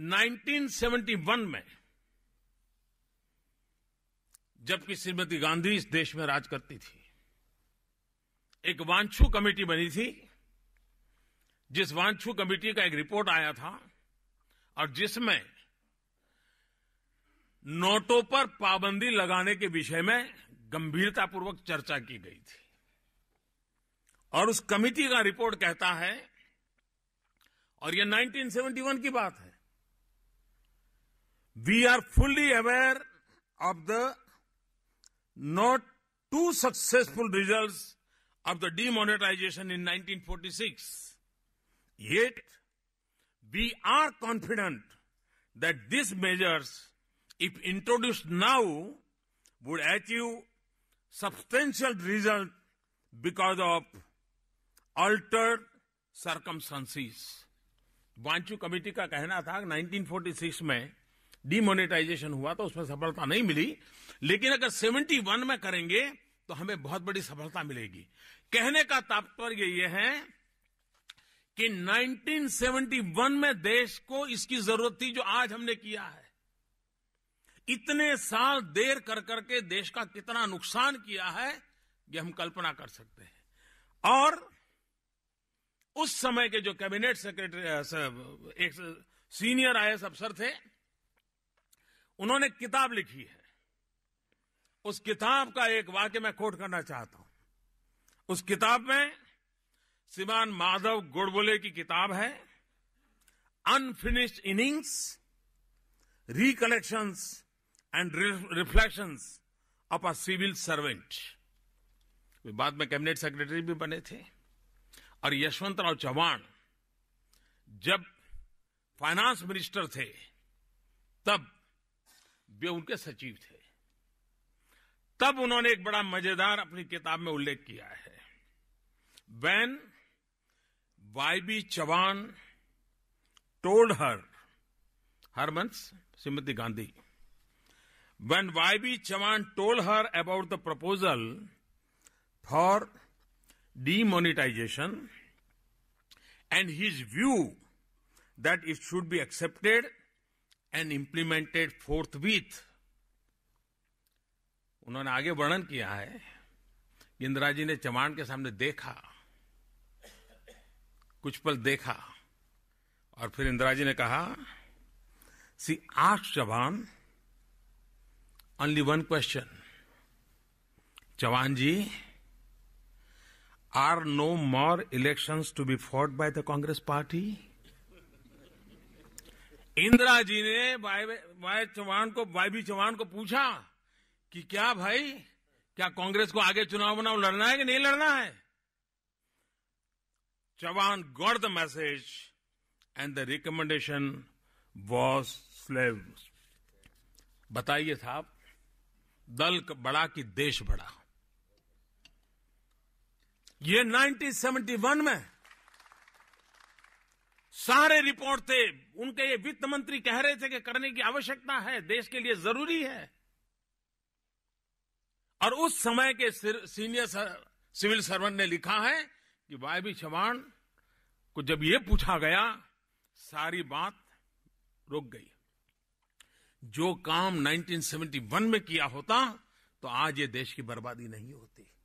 1971 में जबकि श्रीमती गांधी इस देश में राज करती थी एक वांछू कमेटी बनी थी जिस वांछू कमेटी का एक रिपोर्ट आया था और जिसमें नोटों पर पाबंदी लगाने के विषय में गंभीरतापूर्वक चर्चा की गई थी और उस कमेटी का रिपोर्ट कहता है और यह 1971 की बात है We are fully aware of the not too successful results of the demonetization in 1946. Yet, we are confident that these measures, if introduced now, would achieve substantial result because of altered circumstances. Wanchoo committee का कहना था 1946 demonetisation हुआ तो उसमें सफलता नहीं मिली लेकिन अगर 71 में करेंगे तो हमें बहुत बड़ी सफलता मिलेगी कहने का तात्पर्य यह है कि 1971 में देश को इसकी जरूरत थी जो आज हमने किया है इतने साल देर कर करके देश का कितना नुकसान किया है ये हम कल्पना कर सकते हैं और उस समय के जो कैबिनेट सेक्रेटरी एक सीनियर आईएस अफसर थे उन्होंने किताब लिखी है उस किताब का एक वाक्य मैं कोट करना चाहता हूं उस किताब में श्रीमान माधव गोडबोले की किताब है unfinished innings recollections and reflections of a civil servant वे बाद में कैबिनेट सेक्रेटरी भी बने थे और यशवंतराव चौहान जब फाइनेंस मिनिस्टर थे तब वे उनके सचिव थे तब उन्होंने एक बड़ा मजेदार अपनी किताब में उल्लेख किया है when Y B Chavan told her हरमंस Shrimati Gandhi when Y B Chavan told her about the proposal for demonetisation and his view that it should be accepted and implemented forthwith उन्होंने आगे वर्णन किया है इंदिरा जी ने चमाण के सामने देखा कुछ पल देखा और फिर इंदिरा जी ने कहा she ask Chavan only one question Chavan ji are no more elections to be fought by the Congress party Indira ji ने वाई चौहान को वाई बी चौहान को पूछा कि क्या भाई क्या कांग्रेस को आगे चुनाव बनाव लड़ना है कि नहीं लड़ना है Chauhan got the message and the recommendation was shelved बताइए साहब दल बड़ा कि देश बड़ा ये 1971 में सारे रिपोर्ट थे उनके ये वित्त मंत्री कह रहे थे कि करने की आवश्यकता है देश के लिए जरूरी है और उस समय के सीनियर सर, सिविल सर्वेंट ने लिखा है कि वाई बी चौहान को जब ये पूछा गया सारी बात रुक गई जो काम 1971 में किया होता तो आज ये देश की बर्बादी नहीं होती